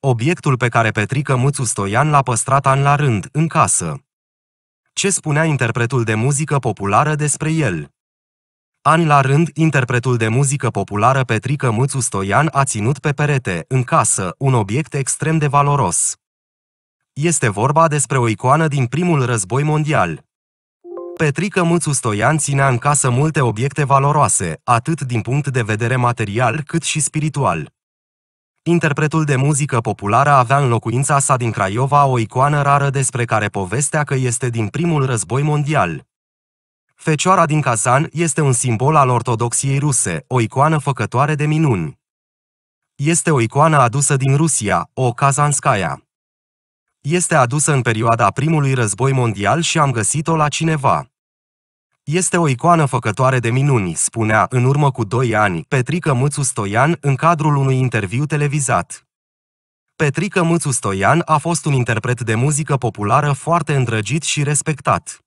Obiectul pe care Petrică Muțu Stoian l-a păstrat an la rând, în casă. Ce spunea interpretul de muzică populară despre el? An la rând, interpretul de muzică populară Petrică Mâțu Stoian a ținut pe perete, în casă, un obiect extrem de valoros. Este vorba despre o icoană din primul război mondial. Petrică Mâțu Stoian ținea în casă multe obiecte valoroase, atât din punct de vedere material cât și spiritual. Interpretul de muzică populară avea în locuința sa din Craiova o icoană rară despre care povestea că este din primul război mondial. Fecioara din Kazan este un simbol al ortodoxiei ruse, o icoană făcătoare de minuni. Este o icoană adusă din Rusia, o Kazanskaya. Este adusă în perioada primului război mondial și am găsit-o la cineva. Este o icoană făcătoare de minuni, spunea, în urmă cu doi ani, Petrică Mâțu Stoian în cadrul unui interviu televizat. Petrică Mâțu Stoian a fost un interpret de muzică populară foarte îndrăgit și respectat.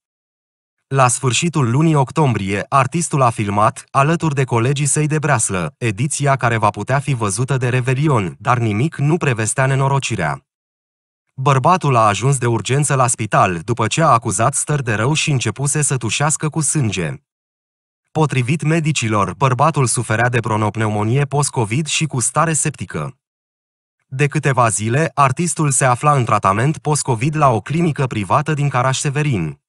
La sfârșitul lunii octombrie, artistul a filmat, alături de colegii săi de breaslă, ediția care va putea fi văzută de Revelion, dar nimic nu prevestea nenorocirea. Bărbatul a ajuns de urgență la spital după ce a acuzat stări de rău și începuse să tușească cu sânge. Potrivit medicilor, bărbatul suferea de bronopneumonie post-COVID și cu stare septică. De câteva zile, artistul se afla în tratament post-COVID la o clinică privată din Caraș-Severin.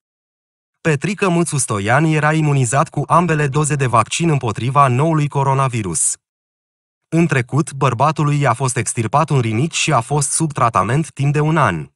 Petrică Mâțu Stoian era imunizat cu ambele doze de vaccin împotriva noului coronavirus. În trecut, bărbatului i-a fost extirpat un rinichi și a fost sub tratament timp de un an.